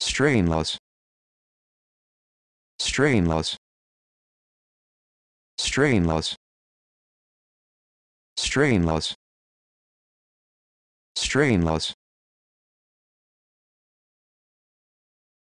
strainless strainless strainless strainless strainless